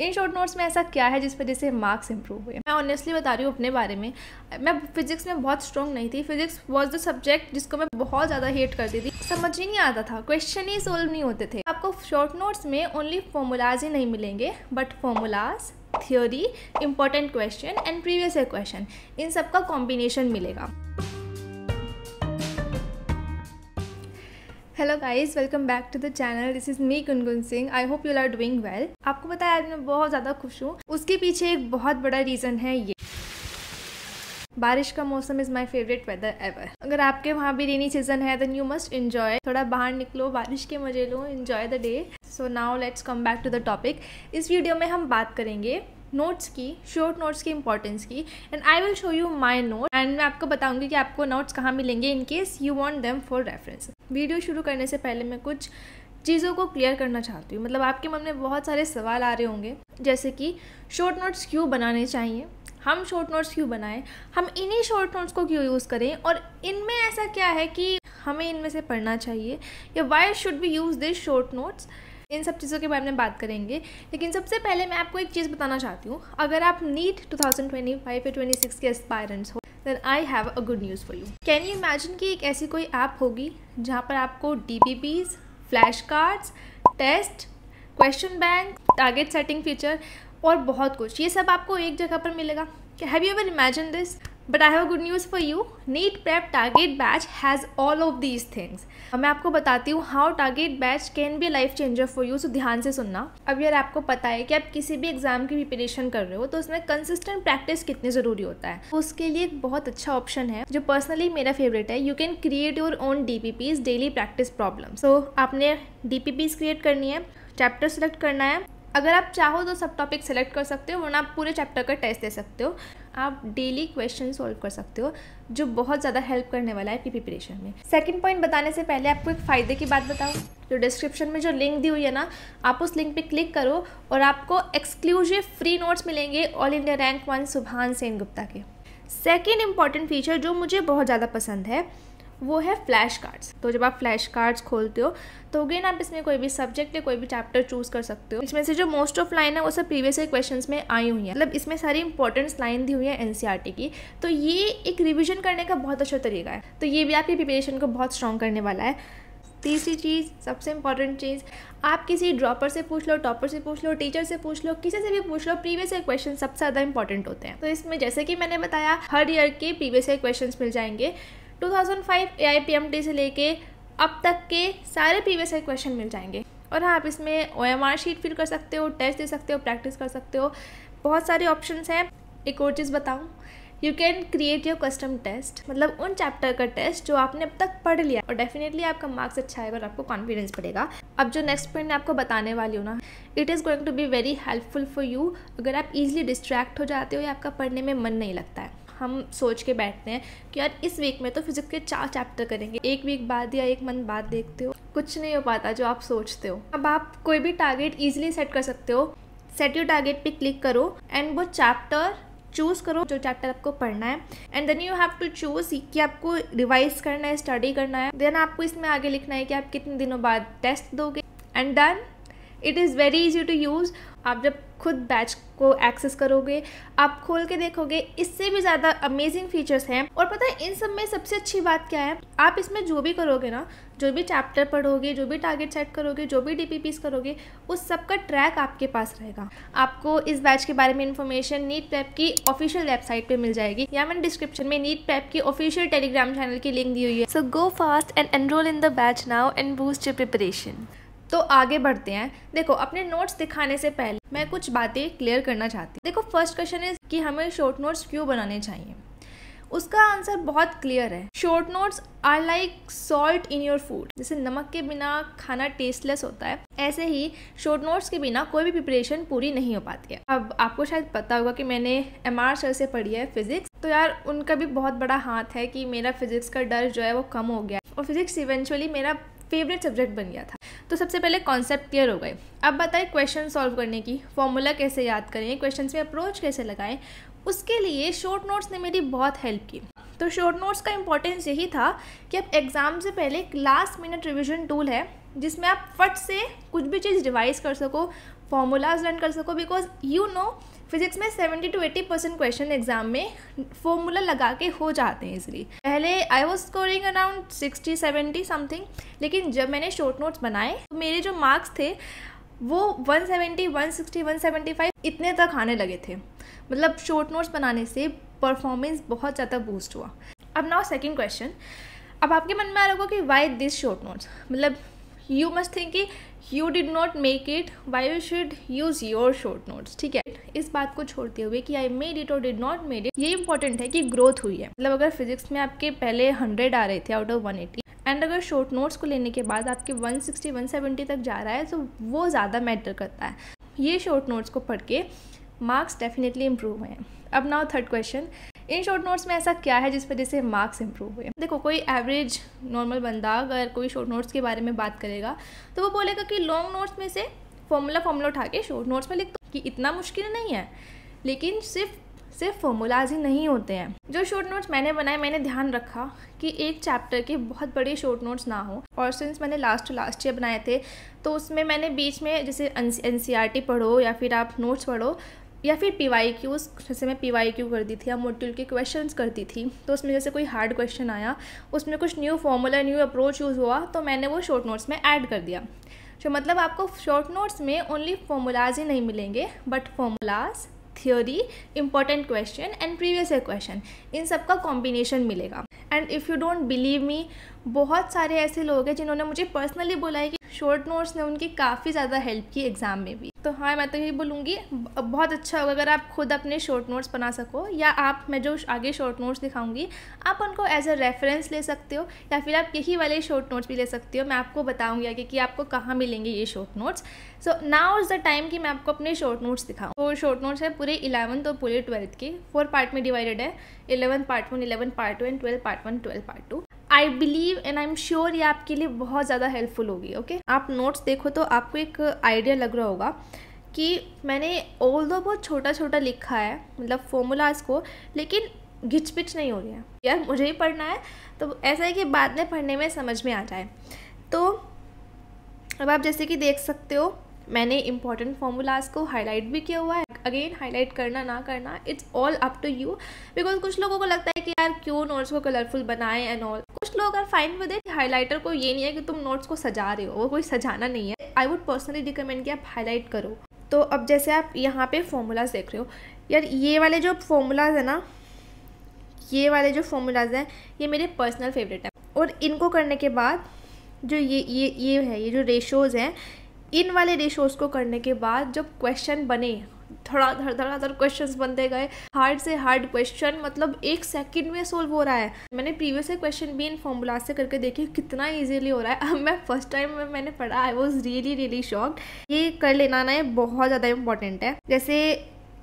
इन short notes में ऐसा क्या है जिस वजह से मार्क्स इंप्रूव हुए मैं ऑनेस्टली बता रही हूँ अपने बारे में मैं फिजिक्स में बहुत स्ट्रॉन्ग नहीं थी फिजिक्स वॉज द सब्जेक्ट जिसको मैं बहुत ज़्यादा हेट करती थी समझ ही नहीं आता था क्वेश्चन ही सोल्व नहीं होते थे आपको शॉर्ट नोट्स में ओनली फॉर्मूलाज ही नहीं मिलेंगे but formulas theory important question and previous question इन सब का कॉम्बिनेशन मिलेगा hello guys welcome back to the channel this is me Gungun Singh I hope you are doing well आपको पता है आज मैं बहुत ज़्यादा खुश हूँ उसके पीछे एक बहुत बड़ा रीज़न है ये बारिश का मौसम is my favourite weather ever अगर आपके वहाँ भी रेनी सीजन है देन यू मस्ट इन्जॉय थोड़ा बाहर निकलो बारिश के मजे लो enjoy the day so now let's come back to the topic इस वीडियो में हम बात करेंगे नोट्स की शॉर्ट नोट्स की इंपॉर्टेंस की and I will show you my note and मैं आपको बताऊंगी कि आपको नोट्स कहाँ मिलेंगे in case you want them for reference video शुरू करने से पहले मैं कुछ चीज़ों को क्लियर करना चाहती हूँ मतलब आपके मन में बहुत सारे सवाल आ रहे होंगे जैसे कि शॉर्ट नोट्स क्यों बनाने चाहिए हम शॉर्ट नोट्स क्यों बनाएं हम इन्हीं शॉर्ट नोट्स को क्यों यूज़ करें और इनमें ऐसा क्या है कि हमें इनमें से पढ़ना चाहिए या why should we use this short notes इन सब चीज़ों के बारे में बात करेंगे लेकिन सबसे पहले मैं आपको एक चीज़ बताना चाहती हूँ अगर आप नीट 2025 या 26 के एस्पायरेंट्स हो then I have a good news for you can you imagine कि एक ऐसी कोई ऐप होगी जहाँ पर आपको D P flash cards test question bank target setting feature और बहुत कुछ ये सब आपको एक जगह पर मिलेगा have you ever imagine this but I have good news for you NEET prep target batch has all of these things मैं आपको बताती हूँ how target batch can be life changer for you so ध्यान से सुनना अब यार आपको पता है कि आप किसी भी एग्जाम की प्रिपरेशन कर रहे हो तो उसमें कंसिस्टेंट प्रैक्टिस कितने ज़रूरी होता है तो उसके लिए एक बहुत अच्छा ऑप्शन है जो पर्सनली मेरा फेवरेट है you can create your own D P Ps daily practice problem so आपने डी पी पीज क्रिएट करनी है चैप्टर सेलेक्ट करना है अगर आप चाहो तो सब टॉपिक सेलेक्ट कर सकते हो वरना आप पूरे चैप्टर का टेस्ट दे सकते हो आप डेली क्वेश्चन सॉल्व कर सकते हो जो बहुत ज़्यादा हेल्प करने वाला है आपकी प्रिपरेशन में सेकेंड पॉइंट बताने से पहले आपको एक फ़ायदे की बात बताऊँ जो डिस्क्रिप्शन में जो लिंक दी हुई है ना आप उस लिंक पे क्लिक करो और आपको एक्सक्लूसिव फ्री नोट्स मिलेंगे all India rank one Subhan Sen Gupta के सेकेंड इंपॉर्टेंट फीचर जो मुझे बहुत ज़्यादा पसंद है वो है फ्लैश कार्ड्स तो जब आप फ्लैश कार्ड्स खोलते हो तो अगेन आप इसमें कोई भी सब्जेक्ट या कोई भी चैप्टर चूज कर सकते हो इसमें से जो मोस्ट ऑफ लाइन है वो सब प्रीवियस ईयर क्वेश्चन में आई हुई है मतलब इसमें सारी इंपॉर्टेंट लाइन दी हुई है एनसीआरटी e की तो ये एक रिविजन करने का बहुत अच्छा तरीका है तो ये भी आपकी प्रिपेरेशन को बहुत स्ट्रॉन्ग करने वाला है तीसरी चीज़ सबसे इंपॉर्टेंट चीज़ आप किसी ड्रॉपर से पूछ लो टॉपर से पूछ लो टीचर से पूछ लो किसी से भी पूछ लो प्रीवियस ईयर क्वेश्चन सबसे ज़्यादा इंपॉर्टेंट होते हैं तो इसमें जैसे कि मैंने बताया हर ईयर के प्रीवियस ईयर क्वेश्चन मिल जाएंगे 2005 थाउजेंड से लेके अब तक के सारे प्रीवियस ईयर क्वेश्चन मिल जाएंगे और हाँ आप इसमें O M R sheet fill कर सकते हो टेस्ट दे सकते हो प्रैक्टिस कर सकते हो बहुत सारे ऑप्शन हैं एक और चीज़ बताऊँ you can create your custom test मतलब उन चैप्टर का टेस्ट जो आपने अब तक पढ़ लिया और डेफिनेटली आपका मार्क्स अच्छा आएगा और आपको कॉन्फिडेंस बढ़ेगा अब जो नेक्स्ट पॉइंट मैं आपको बताने वाली हूँ ना it is going to be very helpful for you अगर आप ईजिली डिस्ट्रैक्ट हो जाते हो या आपका पढ़ने में मन नहीं लगता है हम सोच के बैठते हैं कि यार इस वीक में तो फिजिक्स के चार चैप्टर करेंगे एक वीक बाद या एक मंथ बाद देखते हो कुछ नहीं हो पाता जो आप सोचते हो अब आप कोई भी टारगेट ईजिली सेट कर सकते हो सेट यू टारगेट पे क्लिक करो एंड वो चैप्टर चूज़ करो जो चैप्टर आपको पढ़ना है and then you have to choose कि आपको रिवाइज करना है स्टडी करना है देन आपको इसमें आगे लिखना है कि आप कितने दिनों बाद टेस्ट दोगे and then it is very easy to use आप जब खुद बैच को एक्सेस करोगे आप खोल के देखोगे इससे भी ज़्यादा अमेजिंग फीचर्स हैं और पता है इन सब में सबसे अच्छी बात क्या है आप इसमें जो भी करोगे ना जो भी चैप्टर पढ़ोगे जो भी टारगेट सेट करोगे जो भी डी करोगे उस सब का ट्रैक आपके पास रहेगा आपको इस बैच के बारे में इन्फॉर्मेशन नीट पैप की ऑफिशियल वेबसाइट पर मिल जाएगी या मैंने डिस्क्रिप्शन में नीट पैप की ऑफिशियल टेलीग्राम चैनल की लिंक दी हुई है so go fast and enrol in the batch now and boost your preparation तो आगे बढ़ते हैं देखो अपने नोट्स दिखाने से पहले मैं कुछ बातें क्लियर करना चाहती हूँ देखो फर्स्ट क्वेश्चन इज कि हमें शॉर्ट नोट्स क्यों बनाने चाहिए उसका आंसर बहुत क्लियर है short notes are like salt in your food जैसे नमक के बिना खाना टेस्टलेस होता है ऐसे ही शॉर्ट नोट्स के बिना कोई भी प्रिपरेशन पूरी नहीं हो पाती है अब आपको शायद पता होगा कि मैंने एम आर सर से पढ़ी है फिजिक्स तो यार उनका भी बहुत बड़ा हाथ है कि मेरा फिजिक्स का डर जो है वो कम हो गया और फिजिक्स इवेंचुअली मेरा फेवरेट सब्जेक्ट बन गया था तो सबसे पहले कॉन्सेप्ट क्लियर हो गए अब बताएं क्वेश्चन सॉल्व करने की फॉर्मूला कैसे याद करें क्वेश्चन में अप्रोच कैसे लगाएं उसके लिए शॉर्ट नोट्स ने मेरी बहुत हेल्प की तो शॉर्ट नोट्स का इंपॉर्टेंस यही था कि अब एग्ज़ाम से पहले एक लास्ट मिनट रिविजन टूल है जिसमें आप फट से कुछ भी चीज़ रिवाइज कर सको फॉर्मूलाज लर्न कर सको बिकॉज यू नो फिजिक्स में 70 टू 80 परसेंट क्वेश्चन एग्जाम में फॉर्मूला लगा के हो जाते हैं इसलिए पहले I was scoring around sixty seventy something लेकिन जब मैंने शॉर्ट नोट्स बनाए तो मेरे जो मार्क्स थे वो 170, 160, 175 इतने तक आने लगे थे मतलब शॉर्ट नोट्स बनाने से परफॉर्मेंस बहुत ज़्यादा बूस्ट हुआ अब नाउ सेकेंड क्वेश्चन अब आपके मन में आ रहा होगा कि वाई दिस शॉर्ट नोट्स मतलब you must think you did not make it why you should use your short notes ठीक है इस बात को छोड़ते हुए कि आई मेड इट और डिड नॉट मेड इट ये इंपॉर्टेंट है कि ग्रोथ हुई है मतलब अगर फिजिक्स में आपके पहले हंड्रेड आ रहे थे out of one eighty and अगर शॉर्ट नोट्स को लेने के बाद आपके वन सिक्सटी वन सेवेंटी तक जा रहा है तो वो ज़्यादा मैटर करता है ये शॉर्ट नोट्स को पढ़ के मार्क्स डेफिनेटली हुए हैं अब now third question in short notes में ऐसा क्या है जिस वजह से मार्क्स इंप्रूव हुए देखो कोई एवरेज नॉर्मल बंदा अगर कोई शॉर्ट नोट्स के बारे में बात करेगा तो वो बोलेगा कि लॉन्ग नोट्स में से फॉर्मूला फॉर्मूला उठा के शॉर्ट नोट्स में लिख दो कि इतना मुश्किल नहीं है लेकिन सिर्फ सिर्फ फॉर्मूलाज ही नहीं होते हैं जो शॉर्ट नोट्स मैंने बनाए मैंने ध्यान रखा कि एक चैप्टर के बहुत बड़े शॉर्ट नोट्स ना हो और सिंस मैंने लास्ट लास्ट ईयर बनाए थे तो उसमें मैंने बीच में जैसे एन सी आर टी पढ़ो या फिर आप नोट्स पढ़ो या फिर पी वाई क्यूज़ जैसे मैं पी वाई क्यू करती थी या मोटिल के क्वेश्चन करती थी तो उसमें जैसे कोई हार्ड क्वेश्चन आया उसमें कुछ new formula new approach use हुआ तो मैंने वो शॉर्ट नोट्स में ऐड कर दिया जो मतलब आपको शॉर्ट नोट्स में ओनली फॉर्मूलाज ही नहीं मिलेंगे but formulas theory important question and previous year question इन सब का कॉम्बिनेशन मिलेगा and if you don't believe me बहुत सारे ऐसे लोग हैं जिन्होंने मुझे पर्सनली बोला है कि शॉर्ट नोट्स ने उनकी काफ़ी ज़्यादा हेल्प की एग्ज़ाम में भी तो हाँ मैं तो यही बोलूँगी बहुत अच्छा होगा अगर आप खुद अपने शॉर्ट नोट्स बना सको या आप मैं जो आगे शॉर्ट नोट्स दिखाऊंगी आप उनको एज अ रेफरेंस ले सकते हो या फिर आप यही वाले शॉर्ट नोट्स भी ले सकते हो मैं आपको बताऊँगी आगे कि आपको कहाँ मिलेंगे ये short notes so now is the time कि मैं आपको अपने शॉर्ट नोट्स दिखाऊँ और शॉर्ट नोट्स है पूरे इलेवंथ और पूरे ट्वेल्थ के फोर पार्ट में डिवाइडेड है eleven part one eleven part one twelve part one twelve part two I believe and I am sure ये आपके लिए बहुत ज़्यादा हेल्पफुल होगी ओके okay? आप नोट्स देखो तो आपको एक आइडिया लग रहा होगा कि मैंने ओल दो बहुत छोटा छोटा लिखा है मतलब फॉर्मूलाज को लेकिन घिच पिच नहीं हो रही है यार मुझे ही पढ़ना है तो ऐसा है कि बाद में पढ़ने में समझ में आ जाए तो अब आप जैसे कि देख सकते हो मैंने इंपॉर्टेंट फार्मूलाज को हाईलाइट भी किया हुआ है अगेन हाईलाइट करना ना करना it's all up to you because कुछ लोगों को लगता है कि यार क्यों नोट्स को कलरफुल बनाएं एंड ऑल कुछ लोग are fine with it highlighter को ये नहीं है कि तुम नोट्स को सजा रहे हो वो कोई सजाना नहीं है आई वुड पर्सनली रिकमेंड कि आप हाईलाइट करो तो अब जैसे आप यहाँ पे फॉर्मूलाज देख रहे हो यार ये वाले जो फॉर्मूलाज है ना ये वाले जो फॉर्मूलाज हैं ये मेरे पर्सनल फेवरेट हैं और इनको करने के बाद जो ये ये ये है ये जो रेशोज़ हैं इन वाले रेशोज़ को करने के बाद जब क्वेश्चन बने थोड़ा धड़ धड़ा धड़ क्वेश्चन बनते गए हार्ड से हार्ड क्वेश्चन मतलब एक सेकंड में सोल्व हो रहा है मैंने प्रीवियस क्वेश्चन भी इन फॉर्मूला से करके देखे कितना इजीली हो रहा है अब मैं फर्स्ट टाइम में मैंने पढ़ा I was really really shock ये कर लेना ना ये बहुत ज़्यादा इंपॉर्टेंट है जैसे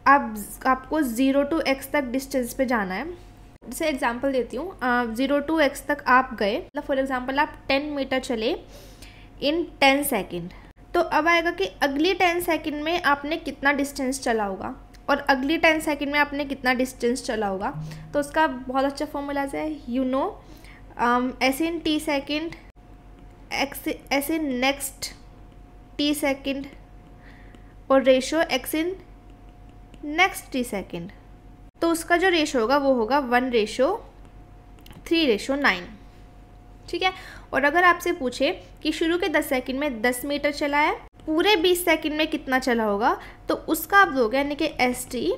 आप आपको ज़ीरो टू एक्स तक डिस्टेंस पे जाना है जैसे एग्जाम्पल देती हूँ ज़ीरो टू एक्स तक आप गए मतलब फॉर एग्जाम्पल आप टेन मीटर चले इन टेन सेकेंड तो अब आएगा कि अगली टेन सेकेंड में आपने कितना डिस्टेंस चला होगा और अगली टेन सेकेंड में आपने कितना डिस्टेंस चला होगा तो उसका बहुत अच्छा फॉर्मूलाज है you know S in T second X S in next T second और ratio X in next T second तो उसका जो रेशो होगा वो होगा one ratio three ratio nine ठीक है और अगर आपसे पूछे कि शुरू के दस सेकंड में दस मीटर चला है पूरे बीस सेकंड में कितना चला होगा तो उसका आप लोग यानी कि S T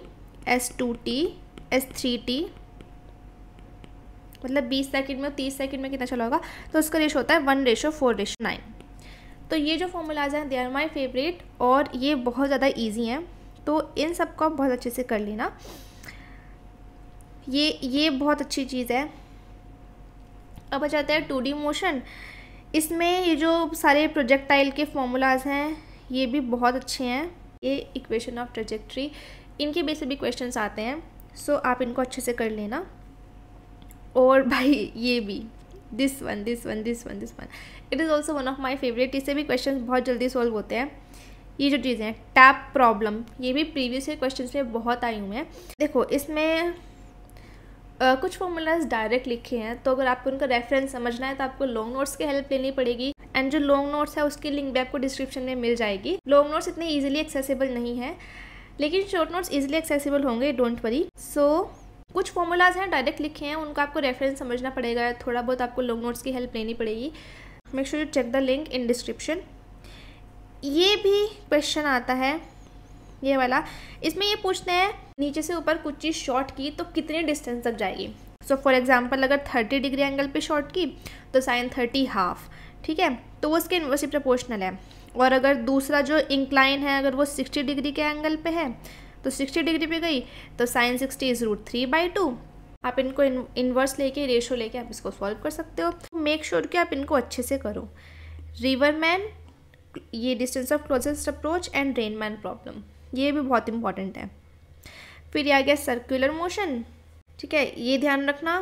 S two T S three T मतलब बीस सेकंड में तीस सेकंड में कितना चला होगा तो उसका रेशो होता है one ratio four ratio nine तो ये जो फॉर्मूलाज हैं दे आर माई फेवरेट और ये बहुत ज़्यादा ईजी हैं तो इन सबको आप बहुत अच्छे से कर लेना ये ये बहुत अच्छी चीज़ है अब आ जाता है टू डी मोशन इसमें ये जो सारे प्रोजेक्टाइल के फॉर्मूलाज हैं ये भी बहुत अच्छे हैं ये इक्वेशन ऑफ ट्रेजेक्ट्री इनके बेस भी क्वेश्चन आते हैं सो आप इनको अच्छे से कर लेना और भाई ये भी this one this one this one this one it is also one of my favourite इससे भी क्वेश्चन बहुत जल्दी सॉल्व होते हैं ये जो चीज़ें हैं टैप प्रॉब्लम ये भी प्रीवियस क्वेश्चन में बहुत आई हुए हैं देखो इसमें Uh, कुछ फॉर्मूलाज डायरेक्ट लिखे हैं तो अगर आपको उनका रेफरेंस समझना है तो आपको लॉन्ग नोट्स की हेल्प लेनी पड़ेगी एंड जो लॉन्ग नोट्स है उसकी लिंक भी आपको डिस्क्रिप्शन में मिल जाएगी लॉन्ग नोट्स इतने ईजिली एक्सेसिबल नहीं है लेकिन शॉर्ट नोट्स ईजिली एक्सेसिबल होंगे डोंट वरी सो कुछ फॉर्मूलाज हैं डायरेक्ट लिखे हैं उनका आपको रेफरेंस समझना पड़ेगा थोड़ा बहुत आपको लॉन्ग नोट्स की हेल्प लेनी पड़ेगी make sure you check the link in description ये भी क्वेश्चन आता है ये वाला इसमें ये पूछते हैं नीचे से ऊपर कुछ चीज़ शॉर्ट की तो कितने डिस्टेंस तक जाएगी सो फॉर एग्जाम्पल अगर थर्टी डिग्री एंगल पर शॉर्ट की तो साइन थर्टी हाफ ठीक है तो वो उसके इनवर्सी प्रपोर्शनल है और अगर दूसरा जो इंक्लाइन है अगर वो सिक्सटी डिग्री के एंगल पर है तो सिक्सटी डिग्री पे गई तो sine sixty is root three by two आप इनको इन्वर्स लेके रेशो लेके आप इसको सॉल्व कर सकते हो मेक श्योर sure कि आप इनको अच्छे से करो रिवर मैन ये distance of closest approach and rain man problem ये भी बहुत इंपॉर्टेंट है फिर आ गया सर्कुलर मोशन ठीक है ये ध्यान रखना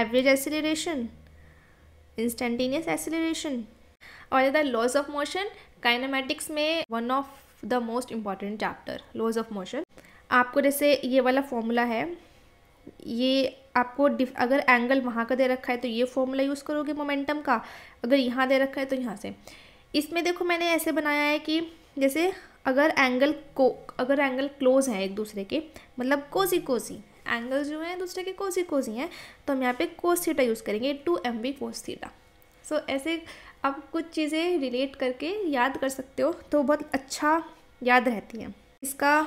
एवरेज एसिलेशन इंस्टेंटेनियस एसिलेशन और the laws of motion kinematics में one of the most important chapter laws of motion आपको जैसे ये वाला फॉर्मूला है ये आपको अगर एंगल वहाँ का दे रखा है तो ये फॉर्मूला यूज़ करोगे मोमेंटम का अगर यहाँ दे रखा है तो यहाँ से इसमें देखो मैंने ऐसे बनाया है कि जैसे अगर एंगल को अगर एंगल क्लोज हैं एक दूसरे के मतलब कोसी कोसी एंगल जो हैं दूसरे के कोसी कोसी हैं तो हम यहाँ पे कोस थीटा यूज़ करेंगे two M B cos theta so ऐसे आप कुछ चीज़ें रिलेट करके याद कर सकते हो तो बहुत अच्छा याद रहती हैं इसका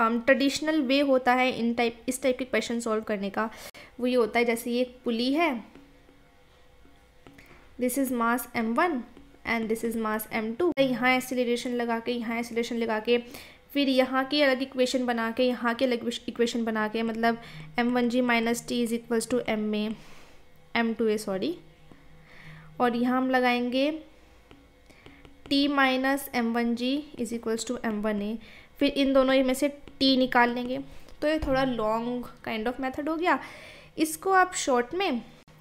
ट्रेडिशनल um, वे होता है इन टाइप इस टाइप के क्वेश्चन सॉल्व करने का वो ये होता है जैसे ये एक पुली है this is mass M one and this is mass M two यहाँ एसिलेशन लगा के यहाँ एसिलेशन लगा के फिर यहाँ की अलग इक्वेशन बना के यहाँ के अलग इक्वेशन बना के मतलब M one G minus T is equals to M A M two A sorry और यहाँ हम लगाएंगे T minus M one G is equals to M one A फिर इन दोनों में से टी निकाल लेंगे तो ये थोड़ा लॉन्ग काइंड ऑफ मेथड हो गया इसको आप शॉर्ट में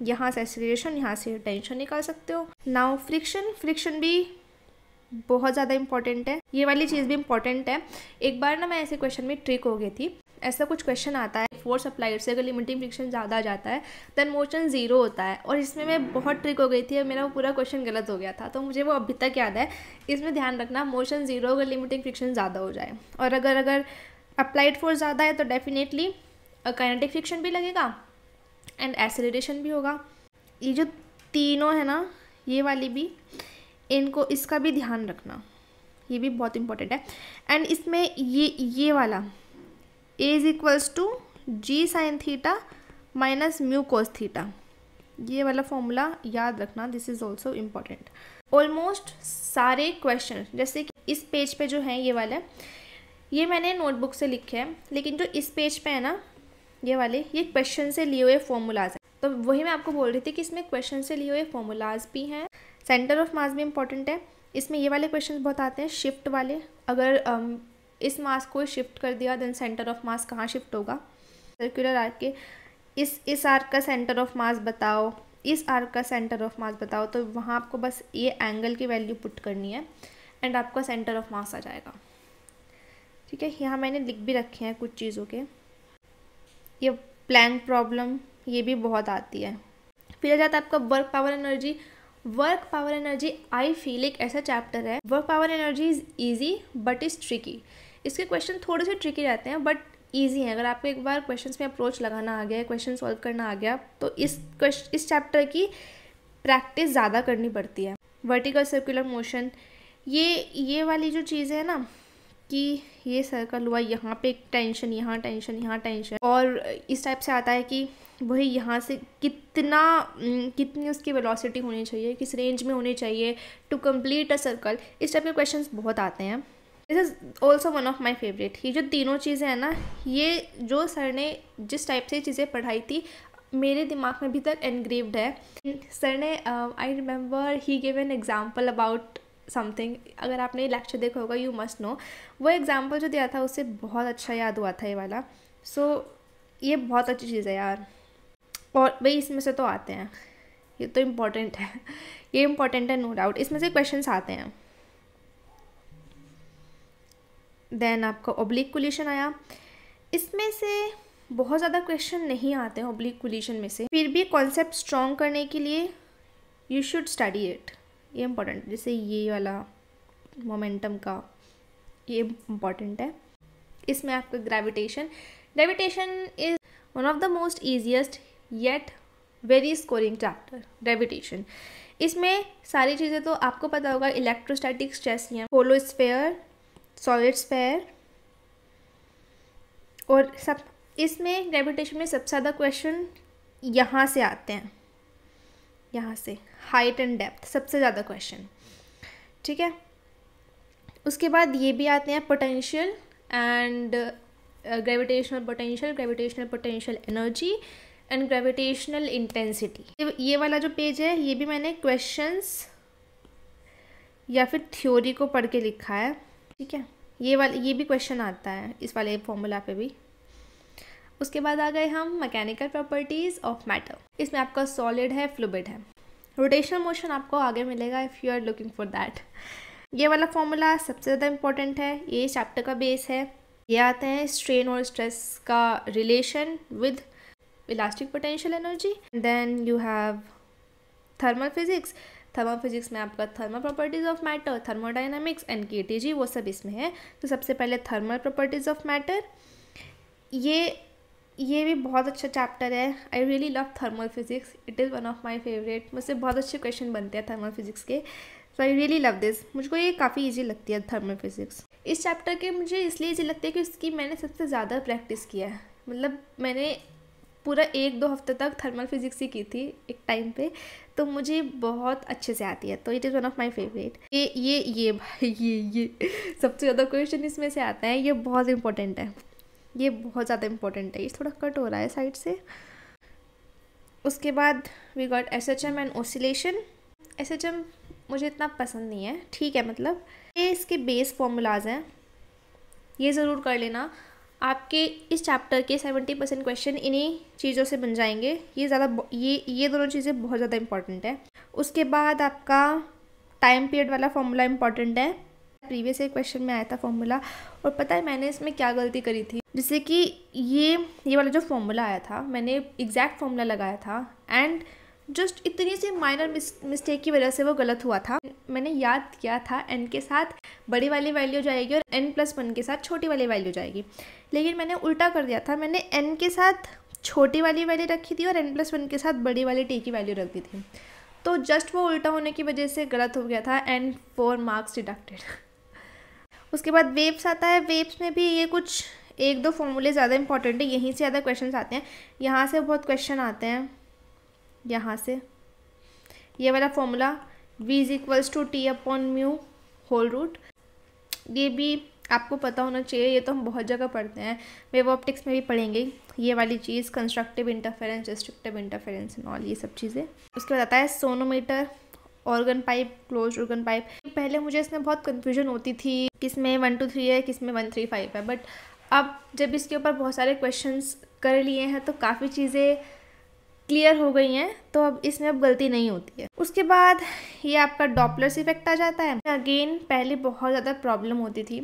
यहाँ से एसिलेशन यहाँ से टेंशन निकाल सकते हो नाउ फ्रिक्शन फ्रिक्शन भी बहुत ज़्यादा इंपॉर्टेंट है ये वाली चीज़ भी इंपॉर्टेंट है एक बार ना मैं ऐसे क्वेश्चन में ट्रिक हो गई थी ऐसा कुछ क्वेश्चन आता है फोर्स अप्लाइड से अगर लिमिटिंग फ्रिक्शन ज़्यादा आ जाता है देन मोशन ज़ीरो होता है और इसमें मैं बहुत ट्रिक हो गई थी और मेरा वो पूरा क्वेश्चन गलत हो गया था तो मुझे वो अभी तक याद है इसमें ध्यान रखना मोशन ज़ीरो अगर लिमिटिंग फ्रिक्शन ज़्यादा हो जाए और अगर अगर अप्लाइड फोर्स ज़्यादा है तो डेफिनेटली काइनेटिक फ्रिक्शन भी लगेगा एंड एसिलिडेशन भी होगा ये जो तीनों है ना ये वाली भी इनको इसका भी ध्यान रखना ये भी बहुत इम्पोर्टेंट है एंड इसमें ये ये वाला a is equals to g sine theta minus mu cos theta ये वाला फॉर्मूला याद रखना this is also important almost सारे क्वेश्चन जैसे कि इस पेज पे जो है ये वाला ये मैंने नोटबुक से लिखे हैं लेकिन जो इस पेज पे है ना ये वाले ये क्वेश्चन से लिए हुए फॉर्मूलाज हैं तो वही मैं आपको बोल रही थी कि इसमें क्वेश्चन से लिए हुए फॉर्मूलाज भी हैं सेंटर ऑफ मास भी इंपॉर्टेंट है इसमें ये वाले क्वेश्चन बहुत आते हैं शिफ्ट वाले अगर um, इस मास को शिफ्ट कर दिया देन सेंटर ऑफ मास कहाँ शिफ्ट होगा सर्कुलर आर्क के इस इस आर्क का सेंटर ऑफ मास बताओ इस आर्क का सेंटर ऑफ मास बताओ तो वहाँ आपको बस ये एंगल की वैल्यू पुट करनी है एंड आपका सेंटर ऑफ मास आ जाएगा ठीक है यहाँ मैंने लिख भी रखे हैं कुछ चीज़ों के ये प्लान प्रॉब्लम ये भी बहुत आती है फिर आ जाता है आपका work power energy work power energy I feel एक ऐसा चैप्टर है work power energy is easy but is tricky इसके क्वेश्चन थोड़े से ट्रिकी रहते हैं बट ईजी हैं अगर आपको एक बार क्वेश्चन में अप्रोच लगाना आ गया क्वेश्चन सॉल्व करना आ गया तो इस क्वेश्चन इस चैप्टर की प्रैक्टिस ज़्यादा करनी पड़ती है वर्टिकल सर्कुलर मोशन ये ये वाली जो चीज़ें हैं ना कि ये सर्कल हुआ यहाँ पे टेंशन यहाँ टेंशन यहाँ टेंशन और इस टाइप से आता है कि वही यहाँ से कितना कितनी उसकी वेलोसिटी होनी चाहिए किस रेंज में होनी चाहिए टू कंप्लीट अ सर्कल इस टाइप के क्वेश्चन बहुत आते हैं this is also one of my favourite ये जो तीनों चीज़ें हैं ना ये जो सर ने जिस टाइप से चीज़ें पढ़ाई थी मेरे दिमाग में अभी तक एनग्रेव्ड है सर ने I remember he give an example about something अगर आपने लेक्चर देखा होगा यू मस्ट नो वो एग्ज़ाम्पल जो दिया था उससे बहुत अच्छा याद हुआ था ये वाला सो so, ये बहुत अच्छी चीज़ है यार और भाई इसमें से तो आते हैं ये तो इम्पोर्टेंट है ये इम्पॉर्टेंट है नो डाउट इसमें से क्वेश्चन आते हैं देन आपका ओब्लिक कोलिशन आया इसमें से बहुत ज़्यादा क्वेश्चन नहीं आते हैं ओब्लिक कोलिशन में से फिर भी कॉन्सेप्ट स्ट्रॉन्ग करने के लिए यू शुड स्टडी इट ये इम्पोर्टेंट जैसे ये वाला मोमेंटम का ये इम्पॉर्टेंट है इसमें आपका gravitation gravitation is one of the most easiest yet very scoring chapter gravitation इसमें सारी चीज़ें तो आपको पता होगा इलेक्ट्रोस्टैटिक स्ट्रेस या होलो स्पेयर सॉलिड स्पेयर और सब इसमें ग्रेविटेशन में सबसे ज़्यादा क्वेश्चन यहाँ से आते हैं यहाँ से हाइट एंड डेप्थ सबसे ज़्यादा क्वेश्चन ठीक है उसके बाद ये भी आते हैं potential and gravitational potential gravitational potential energy and gravitational intensity ये वाला जो पेज है ये भी मैंने क्वेश्चंस या फिर थ्योरी को पढ़ के लिखा है ठीक है ये वाला ये भी क्वेश्चन आता है इस वाले फॉर्मूला पे भी उसके बाद आ गए हम मैकेनिकल प्रॉपर्टीज़ ऑफ मैटर इसमें आपका सॉलिड है फ्लूबिड है रोटेशनल मोशन आपको आगे मिलेगा if you are looking for that ये वाला फॉर्मूला सबसे ज़्यादा इंपॉर्टेंट है ये चैप्टर का बेस है ये आते हैं स्ट्रेन और स्ट्रेस का relation with elastic potential energy then you have thermal physics thermal physics में आपका thermal properties of matter thermodynamics and के वो सब इसमें है तो सबसे पहले थर्मल प्रॉपर्टीज़ ऑफ मैटर ये ये भी बहुत अच्छा चैप्टर है I really love thermal physics it is one of my favourite मुझसे बहुत अच्छे क्वेश्चन बनते हैं थर्मल फिजिक्स के so I really love this मुझको ये काफ़ी ईजी लगती है थर्मल फिजिक्स इस चैप्टर के मुझे इसलिए ईजी लगती है कि इसकी मैंने सबसे ज़्यादा प्रैक्टिस किया है मतलब मैंने पूरा एक दो हफ्ते तक थर्मल फिजिक्स ही की थी एक टाइम पे तो मुझे बहुत अच्छे से आती है तो it is one of my favourite ये ये ये भाई ये ये सबसे ज़्यादा क्वेश्चन इसमें से आता है ये बहुत इंपॉर्टेंट है ये बहुत ज़्यादा इंपॉर्टेंट है ये थोड़ा कट हो रहा है साइड से उसके बाद we got S H M and oscillation S H M मुझे इतना पसंद नहीं है ठीक है मतलब ये इसके बेस फॉर्मूलाज हैं ये ज़रूर कर लेना आपके इस चैप्टर के सेवेंटी परसेंट क्वेश्चन इन्हीं चीज़ों से बन जाएंगे ये ज़्यादा ये ये दोनों चीज़ें बहुत ज़्यादा इंपॉर्टेंट है उसके बाद आपका टाइम पीरियड वाला फॉर्मूला इंपॉर्टेंट है प्रीवियस ईयर क्वेश्चन में आया था फॉर्मूला और पता है मैंने इसमें क्या गलती करी थी जैसे कि ये ये वाला जो फॉर्मूला आया था मैंने एग्जैक्ट फॉर्मूला लगाया था एंड जस्ट इतनी सी माइनर मिस्टेक की वजह से वो गलत हुआ था मैंने याद किया था एन के साथ बड़ी वाली वैल्यू जाएगी और एन प्लस वन के साथ छोटी वाली वैल्यू जाएगी लेकिन मैंने उल्टा कर दिया था मैंने एन के साथ छोटी वाली वैल्यू रखी थी और एन प्लस वन के साथ बड़ी वाली टी की वैल्यू रख दी थी तो जस्ट वो उल्टा होने की वजह से गलत हो गया था एंड फोर मार्क्स डिडक्टेड उसके बाद वेब्स आता है वेब्स में भी ये कुछ एक दो फॉर्मूले ज़्यादा इंपॉर्टेंट है यहीं से ज़्यादा क्वेश्चन आते हैं यहाँ से बहुत क्वेश्चन आते हैं यहाँ से ये वाला formula v is equals to T upon mu whole root ये भी आपको पता होना चाहिए ये तो हम बहुत जगह पढ़ते हैं वेब ऑप्टिक्स में भी पढ़ेंगे ये वाली चीज़ constructive interference destructive interference and all ये सब चीज़ें उसके बाद आता है sonometer organ pipe close organ pipe पहले मुझे इसमें बहुत कन्फ्यूजन होती थी किस में वन टू थ्री है किस में वन थ्री फाइव है बट अब जब इसके ऊपर बहुत सारे क्वेश्चन कर लिए हैं तो काफ़ी चीज़ें क्लियर हो गई हैं तो अब इसमें अब गलती नहीं होती है उसके बाद ये आपका डॉपलर्स इफेक्ट आ जाता है अगेन पहले बहुत ज़्यादा प्रॉब्लम होती थी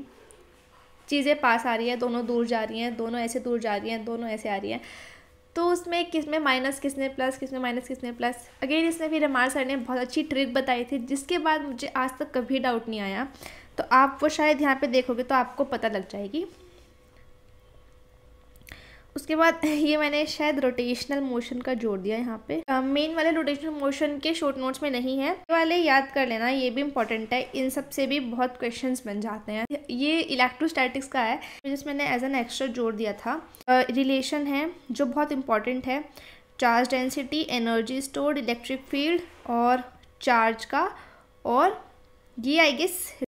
चीज़ें पास आ रही हैं दोनों दूर जा रही हैं दोनों ऐसे दूर जा रही हैं दोनों ऐसे आ रही हैं तो उसमें किस में माइनस किसने प्लस किसने माइनस किसने प्लस अगेन इसमें फिर हमारे सर ने बहुत अच्छी ट्रिक बताई थी जिसके बाद मुझे आज तक कभी डाउट नहीं आया तो आप वो शायद यहाँ पे देखोगे तो आपको पता लग जाएगी उसके बाद ये मैंने शायद रोटेशनल मोशन का जोड़ दिया यहाँ पे मेन वाले रोटेशनल मोशन के शॉर्ट नोट्स में नहीं है वाले याद कर लेना ये भी इम्पोर्टेंट है इन सब से भी बहुत क्वेश्चन बन जाते हैं ये इलेक्ट्रोस्टैटिक्स का है जिस मैंने एज एन एक्स्ट्रा जोड़ दिया था रिलेशन uh, है जो बहुत इंपॉर्टेंट है charge density energy stored electric field और चार्ज का और ये आई गेस